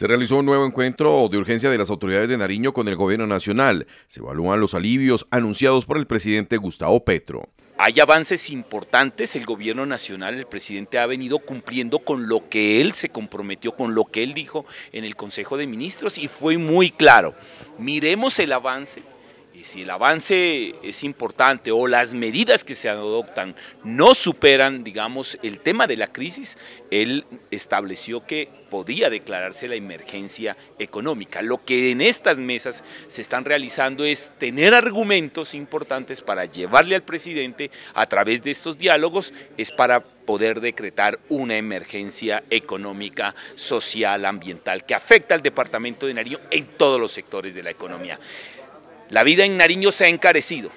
Se realizó un nuevo encuentro de urgencia de las autoridades de Nariño con el gobierno nacional. Se evalúan los alivios anunciados por el presidente Gustavo Petro. Hay avances importantes, el gobierno nacional, el presidente ha venido cumpliendo con lo que él se comprometió, con lo que él dijo en el Consejo de Ministros y fue muy claro. Miremos el avance, y si el avance es importante o las medidas que se adoptan no superan, digamos, el tema de la crisis, él estableció que podía declararse la emergencia económica. Lo que en estas mesas se están realizando es tener argumentos importantes para llevarle al presidente a través de estos diálogos, es para poder decretar una emergencia económica, social, ambiental, que afecta al departamento de Nariño en todos los sectores de la economía. La vida en Nariño se ha encarecido,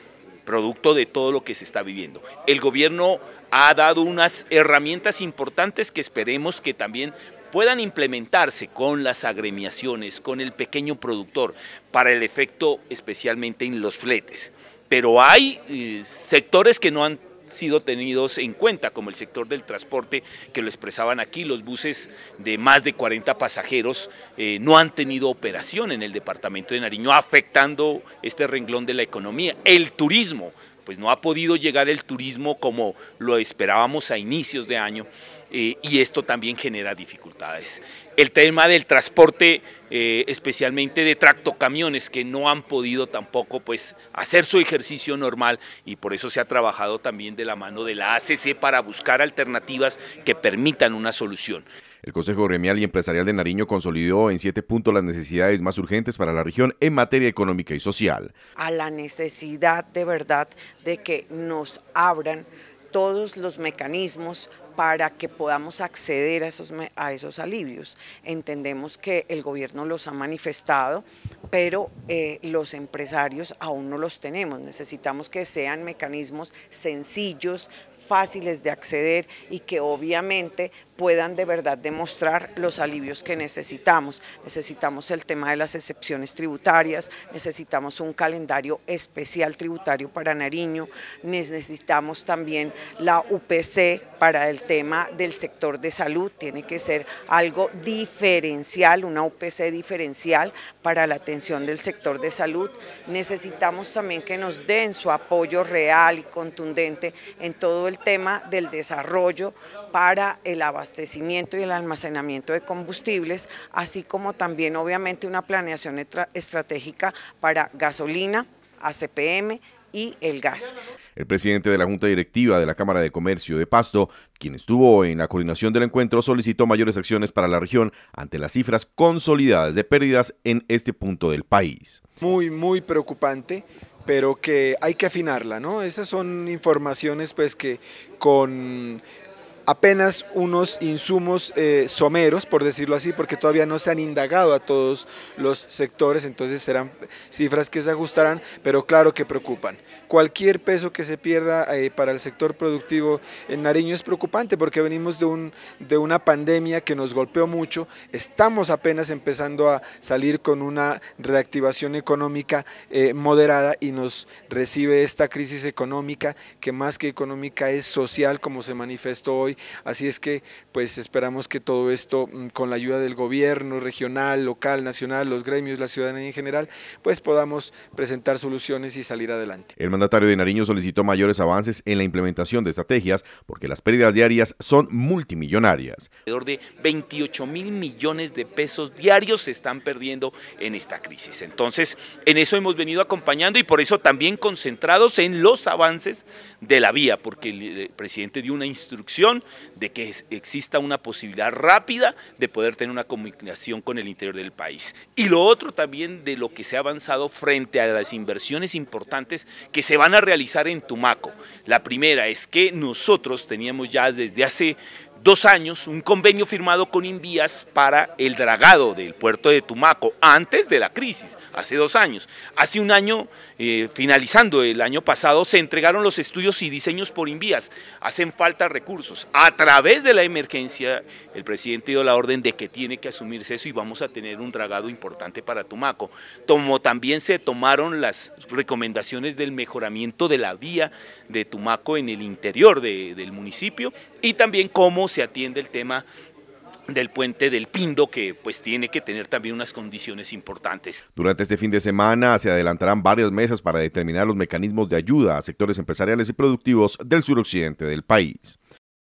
producto de todo lo que se está viviendo. El gobierno ha dado unas herramientas importantes que esperemos que también puedan implementarse con las agremiaciones, con el pequeño productor, para el efecto especialmente en los fletes. Pero hay eh, sectores que no han sido tenidos en cuenta, como el sector del transporte, que lo expresaban aquí, los buses de más de 40 pasajeros eh, no han tenido operación en el departamento de Nariño, afectando este renglón de la economía. El turismo, pues no ha podido llegar el turismo como lo esperábamos a inicios de año eh, y esto también genera dificultades. El tema del transporte, eh, especialmente de tractocamiones que no han podido tampoco pues hacer su ejercicio normal y por eso se ha trabajado también de la mano de la ACC para buscar alternativas que permitan una solución. El Consejo Gremial y Empresarial de Nariño consolidó en siete puntos las necesidades más urgentes para la región en materia económica y social. A la necesidad de verdad de que nos abran todos los mecanismos para que podamos acceder a esos, a esos alivios. Entendemos que el gobierno los ha manifestado, pero eh, los empresarios aún no los tenemos. Necesitamos que sean mecanismos sencillos, fáciles de acceder y que obviamente puedan de verdad demostrar los alivios que necesitamos. Necesitamos el tema de las excepciones tributarias, necesitamos un calendario especial tributario para Nariño, necesitamos también la UPC para el tema del sector de salud, tiene que ser algo diferencial, una UPC diferencial para la atención del sector de salud. Necesitamos también que nos den su apoyo real y contundente en todo el tema del desarrollo para el abastecimiento y el almacenamiento de combustibles, así como también obviamente una planeación estratégica para gasolina, ACPM y el gas. El presidente de la Junta Directiva de la Cámara de Comercio de Pasto, quien estuvo en la coordinación del encuentro, solicitó mayores acciones para la región ante las cifras consolidadas de pérdidas en este punto del país. Muy, muy preocupante pero que hay que afinarla, ¿no? Esas son informaciones pues que con apenas unos insumos eh, someros, por decirlo así, porque todavía no se han indagado a todos los sectores, entonces serán cifras que se ajustarán, pero claro que preocupan. Cualquier peso que se pierda eh, para el sector productivo en Nariño es preocupante porque venimos de, un, de una pandemia que nos golpeó mucho, estamos apenas empezando a salir con una reactivación económica eh, moderada y nos recibe esta crisis económica que más que económica es social como se manifestó hoy Así es que pues esperamos que todo esto mm, con la ayuda del gobierno regional, local, nacional, los gremios, la ciudadanía en general, pues podamos presentar soluciones y salir adelante. El mandatario de Nariño solicitó mayores avances en la implementación de estrategias porque las pérdidas diarias son multimillonarias. Alrededor de 28 mil millones de pesos diarios se están perdiendo en esta crisis. Entonces, en eso hemos venido acompañando y por eso también concentrados en los avances de la vía, porque el eh, presidente dio una instrucción de que exista una posibilidad rápida de poder tener una comunicación con el interior del país. Y lo otro también de lo que se ha avanzado frente a las inversiones importantes que se van a realizar en Tumaco. La primera es que nosotros teníamos ya desde hace dos años un convenio firmado con Invías para el dragado del puerto de Tumaco, antes de la crisis, hace dos años. Hace un año, eh, finalizando el año pasado, se entregaron los estudios y diseños por Invías. Hacen falta recursos. A través de la emergencia, el presidente dio la orden de que tiene que asumirse eso y vamos a tener un dragado importante para Tumaco. Como también se tomaron las recomendaciones del mejoramiento de la vía de Tumaco en el interior del municipio y también cómo se atiende el tema del puente del Pindo, que pues tiene que tener también unas condiciones importantes. Durante este fin de semana se adelantarán varias mesas para determinar los mecanismos de ayuda a sectores empresariales y productivos del suroccidente del país.